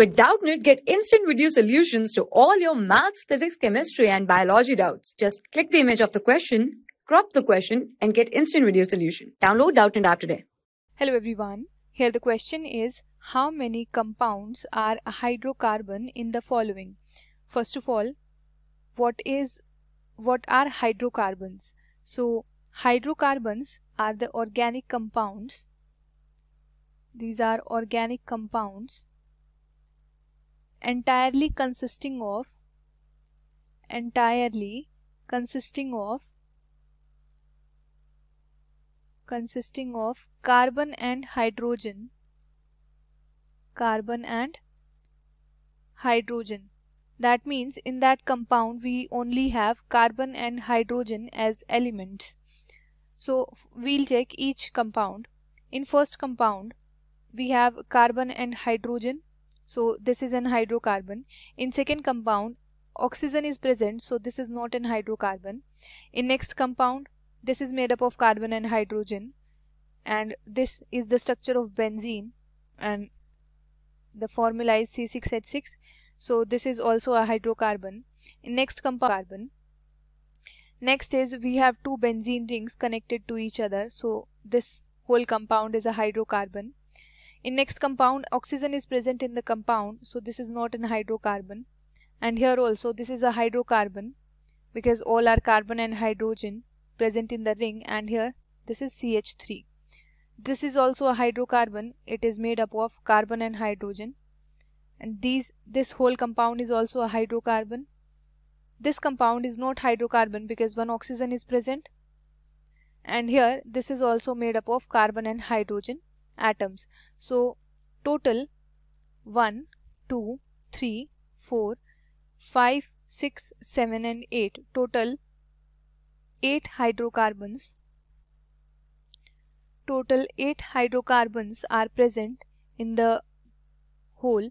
With Doubtnit, get instant video solutions to all your maths, physics, chemistry, and biology doubts. Just click the image of the question, crop the question, and get instant video solution. Download Doubtnit app today. Hello everyone. Here the question is, how many compounds are a hydrocarbon in the following? First of all, what is what are hydrocarbons? So hydrocarbons are the organic compounds. These are organic compounds entirely consisting of entirely consisting of consisting of carbon and hydrogen carbon and hydrogen that means in that compound we only have carbon and hydrogen as elements so we'll check each compound in first compound we have carbon and hydrogen so this is an hydrocarbon in second compound oxygen is present so this is not an hydrocarbon in next compound this is made up of carbon and hydrogen and this is the structure of benzene and the formula is C6H6 so this is also a hydrocarbon in next compound next is we have two benzene rings connected to each other so this whole compound is a hydrocarbon in next compound, oxygen is present in the compound, so this is not an hydrocarbon. And here also, this is a hydrocarbon because all are carbon and hydrogen present in the ring and here this is CH3. This is also a hydrocarbon. It is made up of carbon and hydrogen. And these, this whole compound is also a hydrocarbon. This compound is not hydrocarbon because one oxygen is present. And here this is also made up of carbon and hydrogen atoms. So total 1, 2, 3, 4, 5, 6, 7 and 8. Total 8 hydrocarbons. Total 8 hydrocarbons are present in the whole.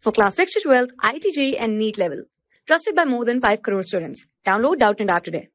For class 6 to 12, ITG and NEET level. Trusted by more than 5 crore students. Download Doubt and App today.